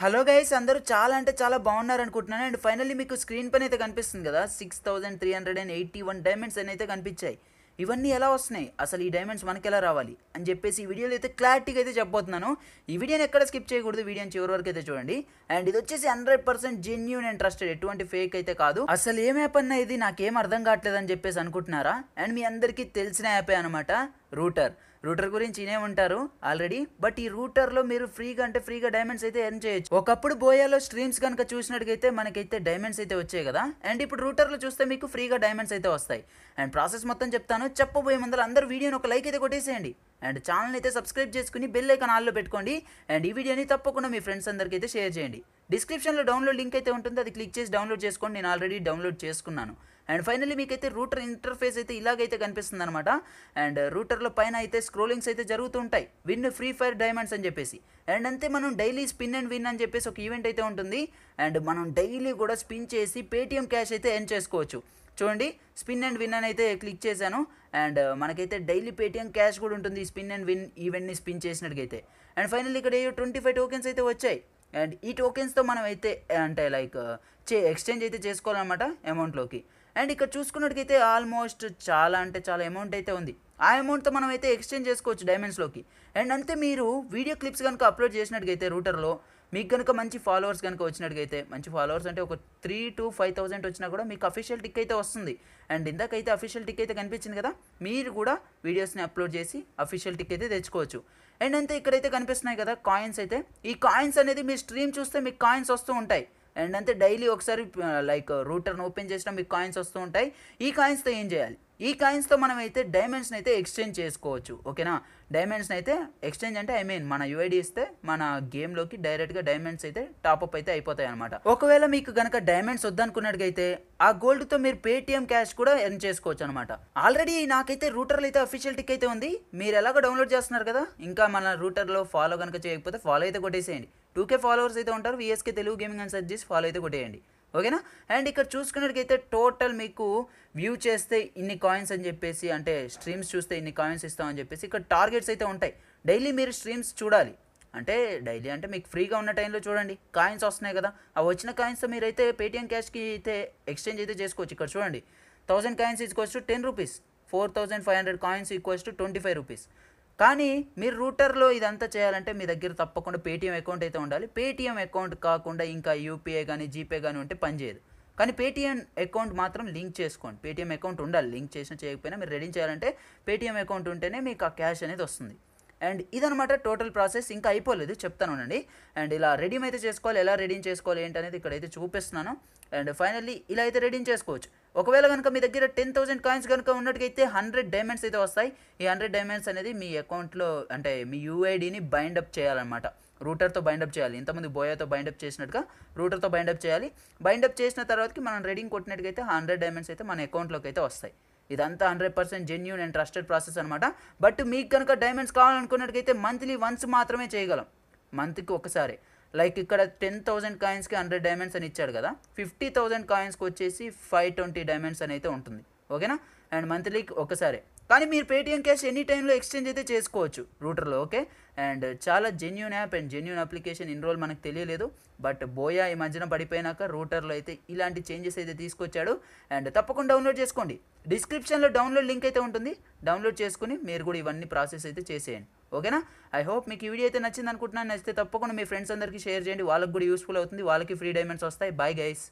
hello guys అందరూ చాలా అంటే చాలా బాగున్నారు అనుకుంటున్నాను అండ్ ఫైనల్లీ మీకు స్క్రీన్ పైన అయితే కనిపిస్తుంది కదా six thousand three hundred and eighty one diamonds అని అయితే కనిపించాయి ఇవన్నీ ఎలా వస్తున్నాయి అసలు ఈ డైమండ్స్ మనకి ఎలా రావాలి అని చెప్పేసి ఈ వీడియోలో అయితే క్లారిటీగా అయితే చెప్పబోతున్నాను ఈ వీడియోని ఎక్కడ స్కిప్ చేయకూడదు వీడియోని చివరి వరకు అయితే చూడండి అండ్ ఇది వచ్చేసి hundred percent genuine and trusted ఎటువంటి ఫేక్ అయితే కాదు అసలు ఏం యాప్ అన్న ఇది నాకేం అర్థం కావట్లేదు అని చెప్పేసి అనుకుంటున్నారా అండ్ మీ అందరికీ తెలిసిన యాపే అనమాట రూటర్ రూటర్ గురించి ఇనేమంటారు ఆల్రెడీ బట్ ఈ రూటర్లో మీరు ఫ్రీగా అంటే ఫ్రీగా డైమండ్స్ అయితే ఎర్న్ చేయొచ్చు ఒకప్పుడు బోయాలో స్ట్రీమ్స్ కనుక చూసినట్టుగైతే మనకైతే డైమండ్స్ అయితే వచ్చాయి కదా అండ్ ఇప్పుడు రూటర్లో చూస్తే మీకు ఫ్రీగా డైమండ్స్ అయితే వస్తాయి అండ్ ప్రాసెస్ మొత్తం చెప్తాను చెప్పబోయే ముందర అందరూ వీడియోని ఒక లైక్ అయితే కొట్టేసేయండి అండ్ ఛానల్ అయితే సబ్స్క్రైబ్ చేసుకుని బెల్ ఐకాన్ ఆల్లో పెట్టుకోండి అండ్ ఈ వీడియోని తప్పకుండా మీ ఫ్రెండ్స్ అందరికీ అయితే షేర్ చేయండి డిస్క్రిప్షన్లో డౌన్లోడ్ లింక్ అయితే ఉంటుంది అది క్లిక్ చేసి డౌన్లోడ్ చేసుకోండి నేను ఆల్రెడీ డౌన్లోడ్ చేసుకున్నాను అండ్ ఫైనలీ మీకైతే రూటర్ ఇంటర్ఫేస్ అయితే ఇలాగైతే కనిపిస్తుంది అనమాట అండ్ రూటర్లో పైన అయితే స్క్రోలింగ్స్ అయితే జరుగుతూ ఉంటాయి విన్ ఫ్రీ ఫైర్ డైమండ్స్ అని చెప్పేసి అండ్ అంతే మనం డైలీ స్పిన్ అండ్ విన్ అని చెప్పేసి ఒక ఈవెంట్ అయితే ఉంటుంది అండ్ మనం డైలీ కూడా స్పిన్ చేసి పేటిఎం క్యాష్ అయితే ఎర్న్ చేసుకోవచ్చు చూడండి స్పిన్ అండ్ విన్ అని అయితే క్లిక్ చేశాను అండ్ మనకైతే డైలీ పేటిఎం క్యాష్ కూడా ఉంటుంది స్పిన్ అండ్ విన్ ఈవెంట్ని స్పిన్ చేసినట్టుగైతే అండ్ ఫైనల్ ఇక్కడ ట్వంటీ ఫైవ్ టోకెన్స్ అయితే వచ్చాయి అండ్ ఈ టోకెన్స్తో మనం అయితే అంటే లైక్ చే ఎక్స్చేంజ్ అయితే చేసుకోవాలన్నమాట అమౌంట్లోకి అండ్ ఇక్కడ చూసుకున్నట్టుకైతే ఆల్మోస్ట్ చాలా అంటే చాలా అమౌంట్ అయితే ఉంది ఆ అమౌంట్తో మనం అయితే ఎక్స్చేంజ్ చేసుకోవచ్చు డైమండ్స్లోకి అండ్ అంతే మీరు వీడియో క్లిప్స్ కనుక అప్లోడ్ చేసినట్టుగైతే రూటర్లో మీకు కనుక మంచి ఫాలోవర్స్ కనుక వచ్చినట్టుగైతే మంచి ఫాలోవర్స్ అంటే ఒక త్రీ టు ఫైవ్ థౌసండ్ వచ్చినా కూడా మీకు అఫీషియల్ టిక్ అయితే వస్తుంది అండ్ ఇందాకైతే అఫీషియల్ టిక్ అయితే కనిపించింది కదా మీరు కూడా వీడియోస్ని అప్లోడ్ చేసి అఫీషియల్ టిక్ అయితే తెచ్చుకోవచ్చు అండ్ అంతే ఇక్కడైతే కనిపిస్తున్నాయి కదా కాయిన్స్ అయితే ఈ కాయిన్స్ అనేది మీ స్ట్రీమ్ చూస్తే మీకు కాయిన్స్ వస్తూ ఉంటాయి అండ్ అంతే డైలీ ఒకసారి లైక్ రూటర్ని ఓపెన్ చేసినా మీకు కాయిన్స్ వస్తూ ఉంటాయి ఈ కాయిన్స్తో ఏం చేయాలి ఈ కాయిన్స్తో మనం అయితే డైమండ్స్ని అయితే ఎక్స్చేంజ్ చేసుకోవచ్చు ఓకేనా డైమండ్స్ని అయితే ఎక్స్చేంజ్ అంటే ఐ మీన్ మన యుఐడి ఇస్తే మన గేమ్లోకి డైరెక్ట్గా డైమండ్స్ అయితే టాప్అప్ అయితే అయిపోతాయి అనమాట ఒకవేళ మీకు కనుక డైమండ్స్ వద్దనుకున్నట్టుగైతే ఆ గోల్డ్తో మీరు పేటిఎం క్యాష్ కూడా ఎర్న్ చేసుకోవచ్చు అనమాట ఆల్రెడీ నాకైతే రూటర్లో అయితే అఫీషియల్ టిక్ అయితే ఉంది మీరు ఎలాగో డౌన్లోడ్ చేస్తున్నారు కదా ఇంకా మన రూటర్లో ఫాలో కనుక చేయకపోతే ఫాలో అయితే కొట్టేసేయండి టూకే ఫాలోవర్స్ అయితే ఉంటారు విఎస్కే తెలుగు గేమింగ్ అని సెర్చ్ చేసి ఫాలో అయితే కొట్టేయండి ఓకేనా అండ్ ఇక్కడ చూసుకున్నట్టుకైతే టోటల్ మీకు వ్యూ చేస్తే ఇన్ని కాయిన్స్ అని చెప్పేసి అంటే స్ట్రీమ్స్ చూస్తే ఇన్ని కాయిన్స్ ఇస్తామని చెప్పేసి ఇక్కడ టార్గెట్స్ అయితే ఉంటాయి డైలీ మీరు స్ట్రీమ్స్ చూడాలి అంటే డైలీ అంటే మీకు ఫ్రీగా ఉన్న టైంలో చూడండి కాయిన్స్ వస్తున్నాయి కదా ఆ వచ్చిన మీరు మీరైతే పేటీఎం క్యాష్కి అయితే ఎక్స్చేంజ్ అయితే చేసుకోవచ్చు ఇక్కడ చూడండి thousand coins equals to ten rupees four thousand five hundred coins equals to twenty five rupees కానీ మీరు రూటర్లో ఇదంతా చేయాలంటే మీ దగ్గర తప్పకుండా పేటీఎం అకౌంట్ అయితే ఉండాలి పేటీఎం అకౌంట్ కాకుండా ఇంకా యూపీఐ కానీ జీపే కానీ ఉంటే పనిచేయదు కానీ పేటీఎం అకౌంట్ మాత్రం లింక్ చేసుకోండి పేటీఎం అకౌంట్ ఉండాలి లింక్ చేసినా చేయకపోయినా మీరు రెడీ చేయాలంటే పేటీఎం అకౌంట్ ఉంటేనే మీకు ఆ క్యాష్ అనేది వస్తుంది అండ్ ఇదనమాట టోటల్ ప్రాసెస్ ఇంకా అయిపోలేదు చెప్తాను అండి అండ్ ఇలా రెడీ అయితే చేసుకోవాలి ఎలా రెడీ చేసుకోవాలి ఏంటనేది ఇక్కడైతే చూపిస్తున్నాను అండ్ ఫైనల్లీ ఇలా అయితే రెడీ చేసుకోవచ్చు ఒకవేళ కనుక మీ దగ్గర టెన్ థౌసండ్ కాయిన్స్ కనుక ఉన్నట్టుగైతే హండ్రెడ్ డైమండ్స్ అయితే వస్తాయి ఈ హండ్రెడ్ డైమండ్స్ అనేది మీ అకౌంట్లో అంటే మీ యూఐడిని బైండ్ అప్ చేయాలన్నమాట రూటర్తో బైండప్ చేయాలి ఇంతమంది బోయాతో బైండప్ చేసినట్టుగా రూటర్తో బైండప్ చేయాలి బైండప్ చేసిన తర్వాతకి మనం రెడింగ్ కొట్టినట్టుగైతే హండ్రెడ్ డైమండ్స్ అయితే మన అకౌంట్లోకి అయితే వస్తాయి ఇదంతా hundred percent genuine and trusted process అనమాట బట్ మీకు కనుక డైమండ్స్ కావాలనుకున్నట్టుగా మంత్లీ వన్స్ మాత్రమే చేయగలం మంత్కి ఒకసారి లైక్ ఇక్కడ టెన్ థౌసండ్ కాయిన్స్కి హండ్రెడ్ డైమండ్స్ అని ఇచ్చాడు కదా ఫిఫ్టీ థౌసండ్ కాయిన్స్కి వచ్చేసి ఫైవ్ ట్వంటీ డైమండ్స్ అని అయితే ఉంటుంది ఓకేనా అండ్ మంత్లీకి ఒకసారి కానీ మీరు పేటిఎం క్యాష్ ఎనీ టైంలో ఎక్స్చేంజ్ అయితే చేసుకోవచ్చు రూటర్లో ఓకే అండ్ చాలా genuine app and genuine application enrol మనకు తెలియలేదు బట్ బోయా ఈ మధ్యన పడిపోయినాక రూటర్లో అయితే ఇలాంటి చేంజెస్ అయితే తీసుకొచ్చాడు అండ్ తప్పకుండా డౌన్లోడ్ చేసుకోండి డిస్క్రిప్షన్లో డౌన్లోడ్ లింక్ అయితే ఉంటుంది డౌన్లోడ్ చేసుకుని మీరు కూడా ఇవన్నీ ప్రాసెస్ అయితే చేసేయండి ఓకేనా ఐ హోప్ మీకు ఈ వీడియో అయితే నచ్చింది అనుకుంటున్నాను నచ్చితే తప్పకుండా మీ ఫ్రెండ్స్ అందరికీ షేర్ చేయండి వాళ్ళకి కూడా యూస్ఫుల్ అవుతుంది వాళ్ళకి ఫ్రీ డైమండ్స్ వస్తాయి బై గైస్